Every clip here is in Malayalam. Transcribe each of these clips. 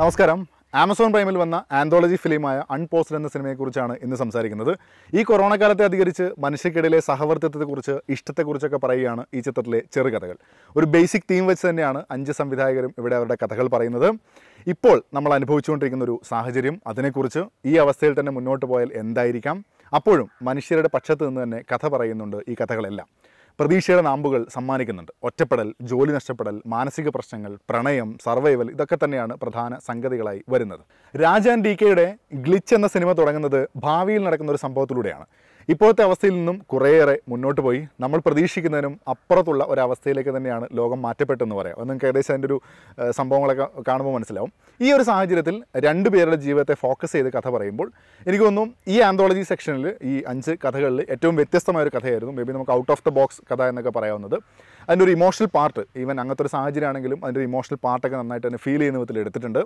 നമസ്കാരം ആമസോൺ പ്രൈമിൽ വന്ന ആന്തോളജി ഫിലിമായ അൺപോസ്റ്റഡ് എന്ന സിനിമയെക്കുറിച്ചാണ് ഇന്ന് സംസാരിക്കുന്നത് ഈ കൊറോണ കാലത്തെ അധികരിച്ച് മനുഷ്യക്കിടയിലെ സഹവർത്തിത്വത്തെക്കുറിച്ച് ഇഷ്ടത്തെക്കുറിച്ചൊക്കെ പറയുകയാണ് ഈ ചിത്രത്തിലെ ചെറുകഥകൾ ഒരു ബേസിക് തീം വെച്ച് തന്നെയാണ് അഞ്ച് സംവിധായകരും ഇവിടെ അവരുടെ കഥകൾ പറയുന്നത് ഇപ്പോൾ നമ്മൾ അനുഭവിച്ചുകൊണ്ടിരിക്കുന്ന ഒരു സാഹചര്യം അതിനെക്കുറിച്ച് ഈ അവസ്ഥയിൽ തന്നെ മുന്നോട്ട് പോയാൽ എന്തായിരിക്കാം അപ്പോഴും മനുഷ്യരുടെ പക്ഷത്ത് നിന്ന് തന്നെ കഥ പറയുന്നുണ്ട് ഈ കഥകളെല്ലാം പ്രതീക്ഷയുടെ നാമ്പുകൾ സമ്മാനിക്കുന്നുണ്ട് ഒറ്റപ്പെടൽ ജോലി നഷ്ടപ്പെടൽ മാനസിക പ്രശ്നങ്ങൾ പ്രണയം സർവൈവൽ ഇതൊക്കെ തന്നെയാണ് പ്രധാന സംഗതികളായി വരുന്നത് രാജാൻ ഡി കെയുടെ ഗ്ലിച്ച് എന്ന സിനിമ തുടങ്ങുന്നത് ഭാവിയിൽ നടക്കുന്ന ഒരു സംഭവത്തിലൂടെയാണ് ഇപ്പോഴത്തെ അവസ്ഥയിൽ നിന്നും കുറേയേറെ മുന്നോട്ട് പോയി നമ്മൾ പ്രതീക്ഷിക്കുന്നതിനും അപ്പുറത്തുള്ള ഒരവസ്ഥയിലേക്ക് തന്നെയാണ് ലോകം മാറ്റപ്പെട്ടെന്ന് പറയാം അത് നിങ്ങൾക്ക് ഏകദേശം അതിൻ്റെ ഒരു സംഭവങ്ങളൊക്കെ കാണുമ്പോൾ മനസ്സിലാവും ഈ ഒരു സാഹചര്യത്തിൽ രണ്ട് പേരുടെ ജീവിതത്തെ ഫോക്കസ് ചെയ്ത് കഥ പറയുമ്പോൾ എനിക്ക് തോന്നുന്നു ഈ ആന്തോളജി സെക്ഷനിൽ ഈ അഞ്ച് കഥകളിൽ ഏറ്റവും വ്യത്യസ്തമായ ഒരു കഥയായിരുന്നു മേ ബി നമുക്ക് ഔട്ട് ഓഫ് ദ ബോക്സ് കഥ എന്നൊക്കെ പറയാവുന്നത് അതിൻ്റെ ഒരു ഇമോഷണൽ പാർട്ട് ഈവൻ അങ്ങനത്തെ ഒരു ആണെങ്കിലും അതിൻ്റെ ഒരു ഇമോഷണൽ പാർട്ടൊക്കെ നന്നായിട്ട് തന്നെ ഫീൽ ചെയ്യുന്ന വിധത്തിൽ എടുത്തിട്ടുണ്ട്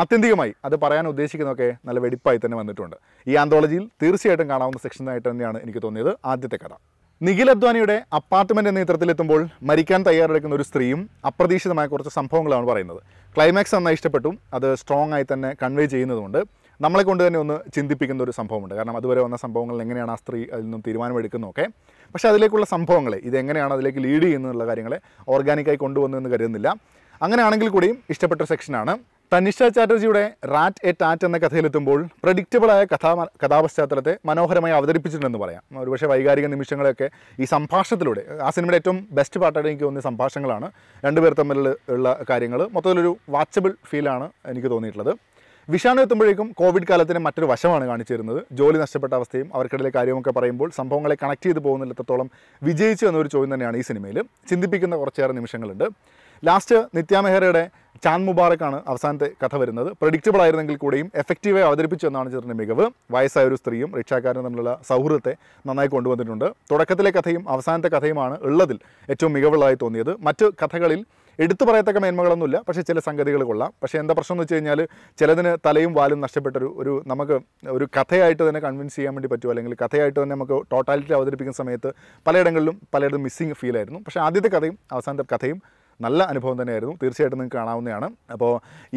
ആത്യന്തികമായി അത് പറയാൻ ഉദ്ദേശിക്കുന്നതൊക്കെ നല്ല വെടിപ്പായി തന്നെ വന്നിട്ടുണ്ട് ഈ ആന്തോളജിയിൽ തീർച്ചയായിട്ടും കാണാവുന്ന ആയിട്ട് തന്നെയാണ് എനിക്ക് തോന്നിയത് ആദ്യത്തെ കഥ നിഖിൽ അദ്വാനിയുടെ അപ്പാർട്ട്മെൻ്റ് എന്ന ചിത്രത്തിലെത്തുമ്പോൾ മരിക്കാൻ തയ്യാറെടുക്കുന്ന ഒരു സ്ത്രീയും അപ്രതീക്ഷിതമായ കുറച്ച് സംഭവങ്ങളാണ് പറയുന്നത് ക്ലൈമാക്സ് നന്നായി ഇഷ്ടപ്പെട്ടു അത് സ്ട്രോങ് ആയി തന്നെ കൺവേ ചെയ്യുന്നതുകൊണ്ട് നമ്മളെ കൊണ്ട് തന്നെ ഒന്ന് ചിന്തിപ്പിക്കുന്ന ഒരു സംഭവമുണ്ട് കാരണം അതുവരെ വന്ന സംഭവങ്ങൾ എങ്ങനെയാണ് ആ സ്ത്രീ അതിൽ നിന്നും തീരുമാനമെടുക്കുന്നതൊക്കെ പക്ഷേ അതിലേക്കുള്ള സംഭവങ്ങളെ ഇതെങ്ങനെയാണ് അതിലേക്ക് ലീഡ് ചെയ്യുന്നതെന്നുള്ള കാര്യങ്ങളെ ഓർഗാനിക്കായി കൊണ്ടുവന്നു എന്ന് കരുതുന്നില്ല അങ്ങനെയാണെങ്കിൽ കൂടിയും ഇഷ്ടപ്പെട്ട സെക്ഷനാണ് തനിഷ ചാറ്റർജിയുടെ റാറ്റ് എ ടാറ്റ് എന്ന കഥയിലെത്തുമ്പോൾ പ്രഡിക്റ്റബിളായ കഥാ കഥാപശ്ചാത്തലത്തെ മനോഹരമായി അവതരിപ്പിച്ചിട്ടുണ്ടെന്ന് പറയാം ഒരുപക്ഷെ വൈകാരിക നിമിഷങ്ങളൊക്കെ ഈ സംഭാഷണത്തിലൂടെ ആ സിനിമയുടെ ഏറ്റവും ബെസ്റ്റ് പാട്ടായിട്ട് എനിക്ക് തോന്നിയ സംഭാഷണങ്ങളാണ് രണ്ടുപേർ തമ്മിലുള്ള കാര്യങ്ങൾ മൊത്തത്തിലൊരു വാച്ചബിൾ ഫീലാണ് എനിക്ക് തോന്നിയിട്ടുള്ളത് വിഷാണു എത്തുമ്പോഴേക്കും കോവിഡ് കാലത്തിന് മറ്റൊരു വശമാണ് കാണിച്ചു തരുന്നത് ജോലി നഷ്ടപ്പെട്ട അവസ്ഥയും അവർക്കിടയിലെ കാര്യമൊക്കെ പറയുമ്പോൾ സംഭവങ്ങളെ കണക്ട് ചെയ്ത് പോകുന്നില്ലത്തോളം വിജയിച്ചു എന്നൊരു ചോദ്യം തന്നെയാണ് ഈ സിനിമയിൽ ചിന്തിപ്പിക്കുന്ന കുറച്ചേറെ നിമിഷങ്ങളുണ്ട് ലാസ്റ്റ് നിത്യ മെഹ്റയുടെ ചാൻ മുബാറക്കാണ് അവസാനത്തെ കഥ വരുന്നത് പ്രഡിക്റ്റബിൾ ആയിരുന്നെങ്കിൽ കൂടിയും എഫക്റ്റീവായി അവതരിപ്പിച്ചു എന്നാണ് ചിത്രത്തിൻ്റെ മികവ് വയസ്സായ ഒരു സ്ത്രീയും റിക്ഷാക്കാരനും തമ്മിലുള്ള സൗഹൃദത്തെ നന്നായി കൊണ്ടുവന്നിട്ടുണ്ട് തുടക്കത്തിലെ കഥയും അവസാനത്തെ കഥയുമാണ് ഉള്ളതിൽ ഏറ്റവും മികവുള്ളതായി തോന്നിയത് മറ്റ് കഥകളിൽ എടുത്തു പറയത്തക്ക മേന്മകളൊന്നുമില്ല പക്ഷേ ചില സംഗതികൾ കൊള്ളാം പക്ഷേ എന്താ പ്രശ്നം എന്ന് വെച്ച് കഴിഞ്ഞാൽ ചിലതിന് തലയും വാലും നഷ്ടപ്പെട്ടൊരു ഒരു നമുക്ക് ഒരു കഥയായിട്ട് തന്നെ കൺവിൻസ് ചെയ്യാൻ വേണ്ടി പറ്റുമോ അല്ലെങ്കിൽ കഥയായിട്ട് തന്നെ നമുക്ക് ടോട്ടാലിറ്റി അവതരിപ്പിക്കുന്ന സമയത്ത് പലയിടങ്ങളിലും പലയിടത്തും മിസ്സിങ് ഫീലായിരുന്നു പക്ഷേ ആദ്യത്തെ കഥയും അവസാനത്തെ കഥയും നല്ല അനുഭവം തന്നെയായിരുന്നു തീർച്ചയായിട്ടും നിങ്ങൾക്ക് കാണാവുന്നതാണ് അപ്പോൾ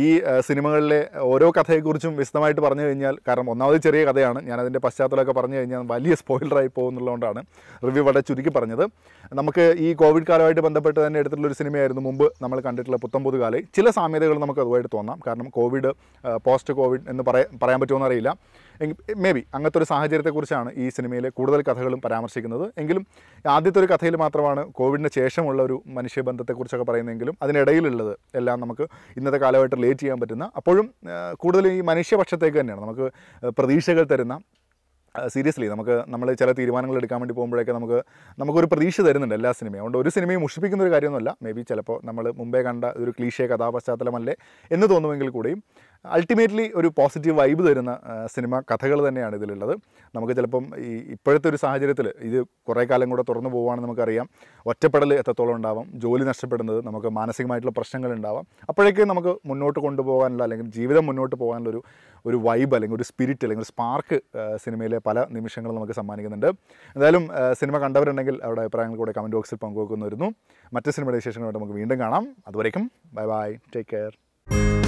ഈ സിനിമകളിലെ ഓരോ കഥയെക്കുറിച്ചും വിശദമായിട്ട് പറഞ്ഞു കഴിഞ്ഞാൽ കാരണം ഒന്നാമത് ചെറിയ കഥയാണ് ഞാനതിൻ്റെ പശ്ചാത്തലമൊക്കെ പറഞ്ഞു കഴിഞ്ഞാൽ വലിയ സ്പോയിലറായി പോകുന്നുള്ളതുകൊണ്ടാണ് റിവ്യൂ വളരെ ചുരുക്കി പറഞ്ഞത് നമുക്ക് ഈ കോവിഡ് കാലമായിട്ട് ബന്ധപ്പെട്ട് തന്നെ എടുത്തിട്ടുള്ളൊരു സിനിമയായിരുന്നു മുമ്പ് നമ്മൾ കണ്ടിട്ടുള്ള പുത്തം പുതുകാലെ ചില സാമ്യതകൾ നമുക്ക് അതുമായിട്ട് തോന്നാം കാരണം കോവിഡ് പോസ്റ്റ് കോവിഡ് എന്ന് പറയാൻ പറ്റുമോ എന്നറിയില്ല മേ ബി അങ്ങനത്തെ ഒരു സാഹചര്യത്തെക്കുറിച്ചാണ് ഈ സിനിമയിലെ കൂടുതൽ കഥകളും പരാമർശിക്കുന്നത് എങ്കിലും ആദ്യത്തെ ഒരു കഥയിൽ മാത്രമാണ് കോവിഡിന് ശേഷമുള്ള ഒരു മനുഷ്യബന്ധത്തെക്കുറിച്ചൊക്കെ പറയുന്നെങ്കിലും അതിനിടയിലുള്ളത് എല്ലാം നമുക്ക് ഇന്നത്തെ കാലമായിട്ട് റിലേറ്റ് ചെയ്യാൻ പറ്റുന്ന അപ്പോഴും കൂടുതൽ ഈ മനുഷ്യപക്ഷത്തേക്ക് തന്നെയാണ് നമുക്ക് പ്രതീക്ഷകൾ തരുന്ന സീരിയസ്ലി നമുക്ക് നമ്മൾ ചില തീരുമാനങ്ങൾ എടുക്കാൻ വേണ്ടി പോകുമ്പോഴൊക്കെ നമുക്ക് നമുക്കൊരു പ്രതീക്ഷ തരുന്നുണ്ട് എല്ലാ സിനിമയും അതുകൊണ്ട് ഒരു സിനിമയും മുഷിപ്പിക്കുന്ന ഒരു കാര്യമൊന്നുമല്ല മേ ബി ചിലപ്പോൾ നമ്മൾ മുമ്പേ കണ്ട ഒരു ക്ലീഷേ കഥാപശ്ചാത്തലമല്ലേ എന്ന് തോന്നുമെങ്കിൽ കൂടിയും അൾട്ടിമേറ്റ്ലി ഒരു പോസിറ്റീവ് വൈബ് തരുന്ന സിനിമ കഥകൾ തന്നെയാണ് ഇതിലുള്ളത് നമുക്ക് ചിലപ്പം ഈ ഇപ്പോഴത്തെ ഒരു സാഹചര്യത്തിൽ ഇത് കുറേ കാലം കൂടെ തുറന്നു പോകുകയാണെന്ന് നമുക്കറിയാം ഒറ്റപ്പെടൽ എത്രത്തോളം ഉണ്ടാവാം ജോലി നഷ്ടപ്പെടുന്നത് നമുക്ക് മാനസികമായിട്ടുള്ള പ്രശ്നങ്ങൾ ഉണ്ടാവാം അപ്പോഴേക്കും നമുക്ക് മുന്നോട്ട് കൊണ്ടുപോകാനുള്ള അല്ലെങ്കിൽ ജീവിതം മുന്നോട്ട് പോകാനുള്ള ഒരു ഒരു വൈബ് അല്ലെങ്കിൽ ഒരു സ്പിരിറ്റ് അല്ലെങ്കിൽ സ്പാർക്ക് സിനിമയിലെ പല നിമിഷങ്ങളും നമുക്ക് സമ്മാനിക്കുന്നുണ്ട് എന്തായാലും സിനിമ കണ്ടവരുണ്ടെങ്കിൽ അവരുടെ അഭിപ്രായങ്ങൾ കൂടെ കമൻറ്റ് ബോക്സിൽ പങ്കുവെക്കുന്നു മറ്റ് സിനിമയുടെ വിശേഷങ്ങളായിട്ട് നമുക്ക് വീണ്ടും കാണാം അതുവരേക്കും ബൈ ബൈ ടേക്ക് കെയർ